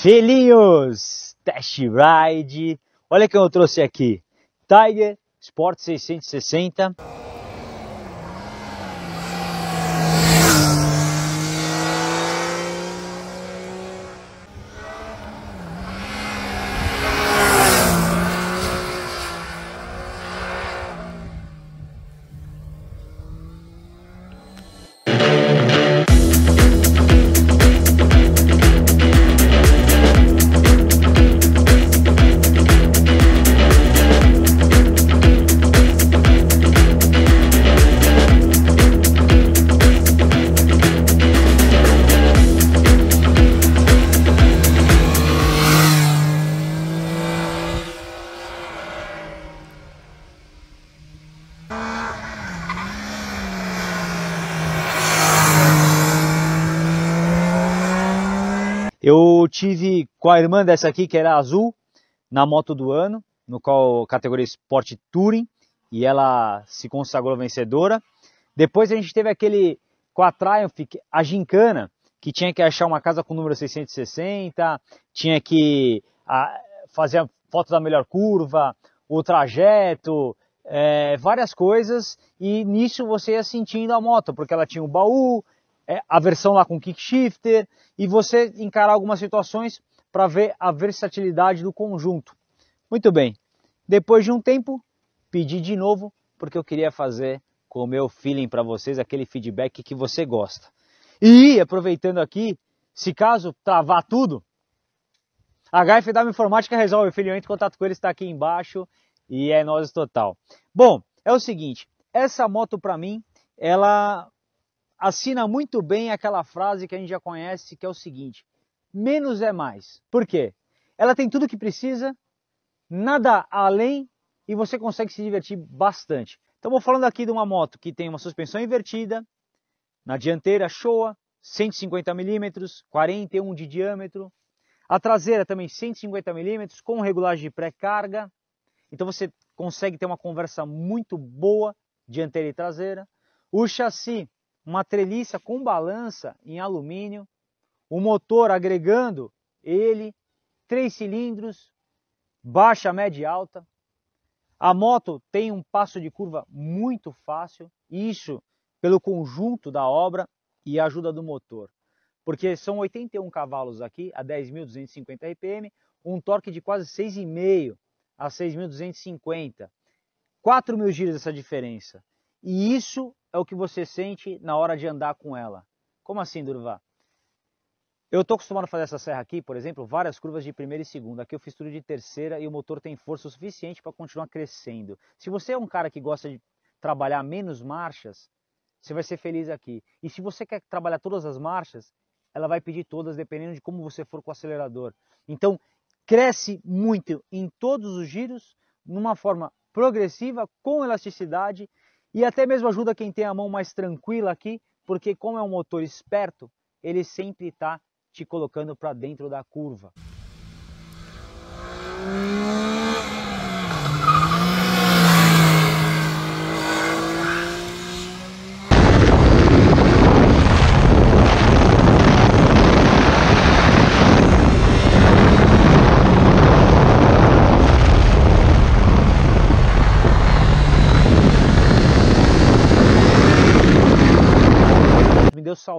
Filhinhos, test ride. Olha quem eu trouxe aqui. Tiger Sport 660. eu tive com a irmã dessa aqui, que era azul, na moto do ano, no qual categoria Sport Touring, e ela se consagrou vencedora. Depois a gente teve aquele com a Triumph, a Gincana, que tinha que achar uma casa com o número 660, tinha que a, fazer a foto da melhor curva, o trajeto, é, várias coisas, e nisso você ia sentindo a moto, porque ela tinha o um baú, é, a versão lá com kick shifter e você encarar algumas situações para ver a versatilidade do conjunto. Muito bem. Depois de um tempo, pedi de novo porque eu queria fazer com o meu feeling para vocês, aquele feedback que você gosta. E aproveitando aqui, se caso travar tudo, a HFW Informática resolve, filho, entre em contato com ele, está aqui embaixo e é nós total. Bom, é o seguinte, essa moto para mim, ela assina muito bem aquela frase que a gente já conhece, que é o seguinte: menos é mais. Por quê? Ela tem tudo o que precisa, nada além e você consegue se divertir bastante. Então vou falando aqui de uma moto que tem uma suspensão invertida, na dianteira Showa, 150 mm, 41 de diâmetro. A traseira também 150 mm com regulagem de pré-carga. Então você consegue ter uma conversa muito boa dianteira e traseira. O chassi uma treliça com balança em alumínio, o motor agregando ele, três cilindros, baixa, média e alta. A moto tem um passo de curva muito fácil, isso pelo conjunto da obra e a ajuda do motor. Porque são 81 cavalos aqui, a 10.250 RPM, um torque de quase 6,5 a 6.250. 4 mil giros essa diferença. E isso é o que você sente na hora de andar com ela. Como assim, Durva? Eu estou acostumado a fazer essa serra aqui, por exemplo, várias curvas de primeira e segunda. Aqui eu fiz tudo de terceira e o motor tem força suficiente para continuar crescendo. Se você é um cara que gosta de trabalhar menos marchas, você vai ser feliz aqui. E se você quer trabalhar todas as marchas, ela vai pedir todas, dependendo de como você for com o acelerador. Então, cresce muito em todos os giros, numa forma progressiva, com elasticidade e até mesmo ajuda quem tem a mão mais tranquila aqui, porque como é um motor esperto, ele sempre está te colocando para dentro da curva.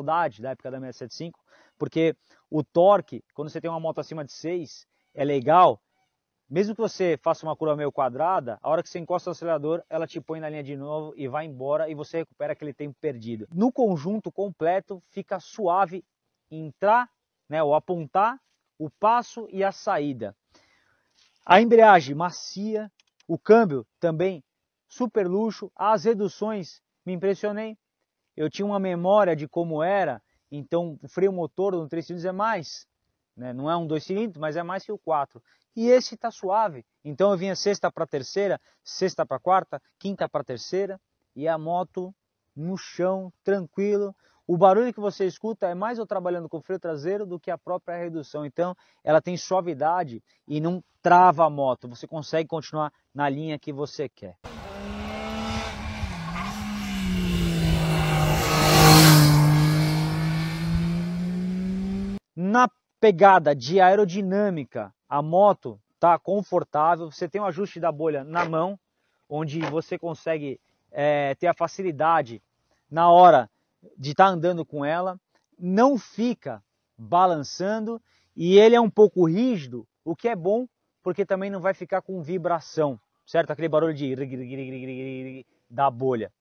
saudade da época da 675, porque o torque, quando você tem uma moto acima de 6, é legal. Mesmo que você faça uma curva meio quadrada, a hora que você encosta o acelerador, ela te põe na linha de novo e vai embora e você recupera aquele tempo perdido. No conjunto completo, fica suave entrar, né, ou apontar o passo e a saída. A embreagem macia, o câmbio também super luxo, as reduções me impressionei, eu tinha uma memória de como era, então o freio motor do 3 cilindros é mais, né? não é um 2 cilindros, mas é mais que o 4. E esse está suave, então eu vinha sexta para terceira, sexta para quarta, quinta para terceira, e a moto no chão, tranquilo. O barulho que você escuta é mais eu trabalhando com o freio traseiro do que a própria redução. Então, ela tem suavidade e não trava a moto. Você consegue continuar na linha que você quer. pegada de aerodinâmica, a moto tá confortável, você tem um ajuste da bolha na mão, onde você consegue é, ter a facilidade na hora de estar tá andando com ela, não fica balançando e ele é um pouco rígido, o que é bom porque também não vai ficar com vibração, certo? Aquele barulho de da bolha.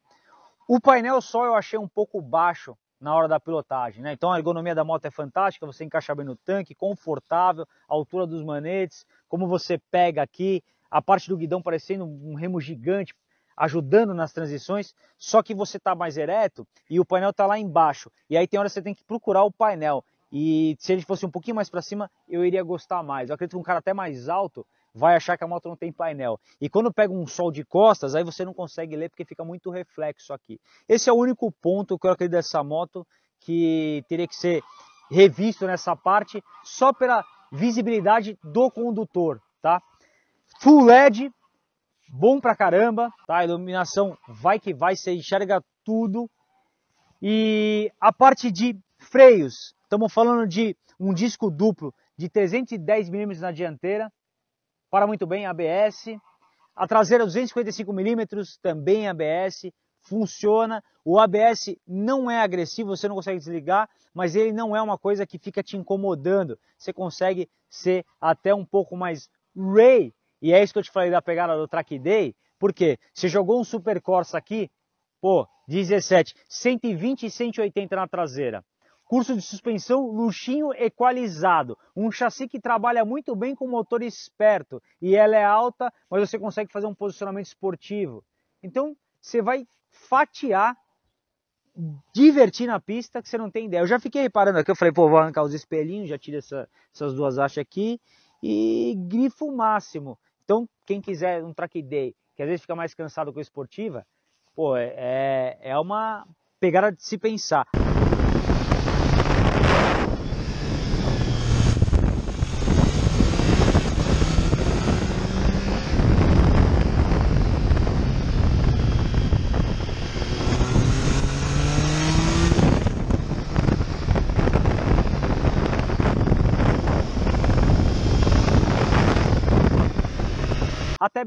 O painel só eu achei um pouco baixo na hora da pilotagem. Né? Então a ergonomia da moto é fantástica, você encaixa bem no tanque, confortável, a altura dos manetes, como você pega aqui, a parte do guidão parecendo um remo gigante, ajudando nas transições, só que você está mais ereto e o painel está lá embaixo. E aí tem hora que você tem que procurar o painel. E se ele fosse um pouquinho mais para cima, eu iria gostar mais. Eu acredito que um cara até mais alto vai achar que a moto não tem painel. E quando pega um sol de costas, aí você não consegue ler porque fica muito reflexo aqui. Esse é o único ponto que eu acredito dessa moto que teria que ser revisto nessa parte, só pela visibilidade do condutor, tá? Full LED, bom pra caramba, tá? A iluminação vai que vai, você enxerga tudo. E a parte de freios, estamos falando de um disco duplo de 310 mm na dianteira, para muito bem ABS. A traseira 255mm também ABS, funciona. O ABS não é agressivo, você não consegue desligar, mas ele não é uma coisa que fica te incomodando. Você consegue ser até um pouco mais Ray. E é isso que eu te falei da pegada do Track Day, porque você jogou um Super Corsa aqui, pô, 17, 120 e 180 na traseira. Curso de suspensão luxinho equalizado. Um chassi que trabalha muito bem com motor esperto. E ela é alta, mas você consegue fazer um posicionamento esportivo. Então, você vai fatiar, divertir na pista, que você não tem ideia. Eu já fiquei reparando aqui, eu falei, pô, vou arrancar os espelhinhos, já tiro essa, essas duas achas aqui. E grifo máximo. Então, quem quiser um track day, que às vezes fica mais cansado com a esportiva, pô, é, é uma pegada de se pensar.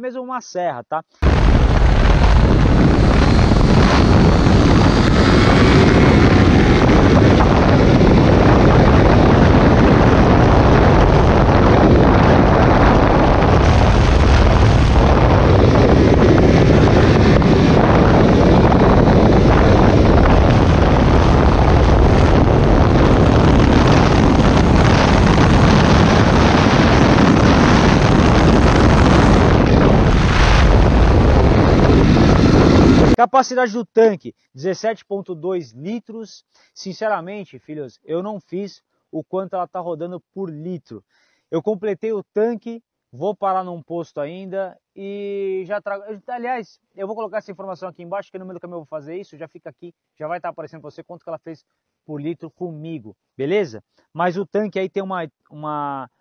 mesmo uma serra, tá? Capacidade do tanque, 17,2 litros. Sinceramente, filhos, eu não fiz o quanto ela está rodando por litro. Eu completei o tanque, vou parar num posto ainda e já trago. Aliás, eu vou colocar essa informação aqui embaixo, que no meio do caminho eu vou fazer isso, já fica aqui, já vai estar tá aparecendo para você quanto que ela fez por litro comigo, beleza? Mas o tanque aí tem uma, uma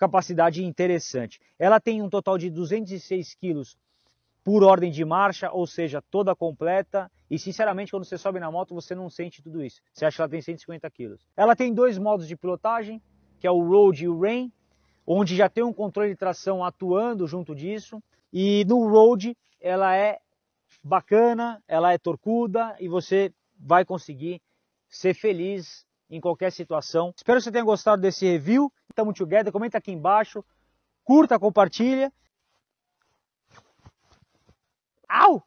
capacidade interessante. Ela tem um total de 206 quilos por ordem de marcha, ou seja, toda completa. E sinceramente, quando você sobe na moto, você não sente tudo isso. Você acha que ela tem 150 quilos. Ela tem dois modos de pilotagem, que é o road e o rain, onde já tem um controle de tração atuando junto disso. E no road ela é bacana, ela é torcuda e você vai conseguir ser feliz em qualquer situação. Espero que você tenha gostado desse review. Tamo together, comenta aqui embaixo, curta, compartilha Ow